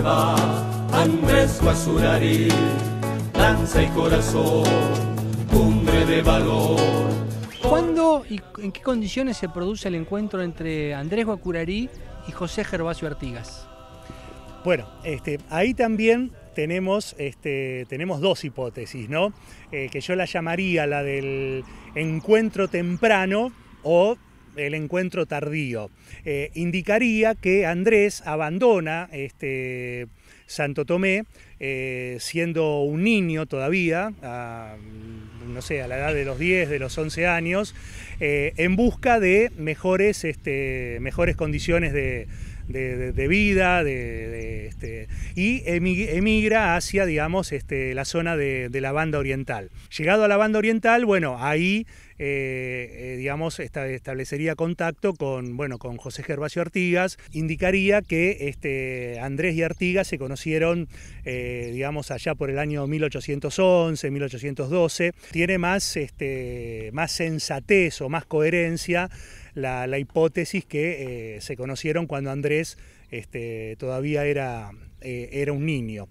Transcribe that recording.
va Andrés Guasurari, danza y corazón, cumbre de valor. ¿Cuándo y en qué condiciones se produce el encuentro entre Andrés Guacurarí y José Gervasio Artigas? Bueno, este, ahí también tenemos, este, tenemos dos hipótesis, ¿no? Eh, que yo la llamaría la del encuentro temprano o el encuentro tardío. Eh, indicaría que Andrés abandona este Santo Tomé eh, siendo un niño todavía, no sé, a la edad de los 10, de los 11 años, eh, en busca de mejores, este, mejores condiciones de, vida, este, y emigra hacia, digamos, este, la zona de, la banda oriental. Llegado a la banda oriental, bueno, ahí eh, eh, establecería contacto con, bueno, con José Gervasio Artigas, indicaría que este, Andrés y Artigas se conocieron, eh, digamos, allá por el año 1811, 1812. Tiene más, este, más sensatez o más coherencia la, hipótesis que se conocieron cuando Andrés este, todavía era, era un niño.